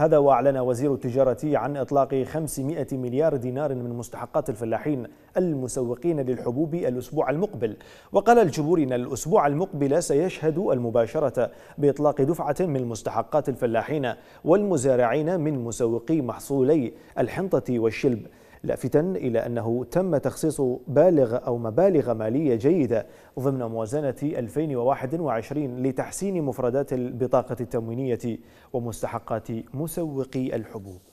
هذا وأعلن وزير التجارة عن إطلاق 500 مليار دينار من مستحقات الفلاحين المسوقين للحبوب الأسبوع المقبل وقال الجبور أن الأسبوع المقبل سيشهد المباشرة بإطلاق دفعة من مستحقات الفلاحين والمزارعين من مسوقي محصولي الحنطة والشلب لافتا إلى أنه تم تخصيص بالغ أو مبالغ مالية جيدة ضمن موازنة 2021 لتحسين مفردات البطاقة التموينية ومستحقات مسوقي الحبوب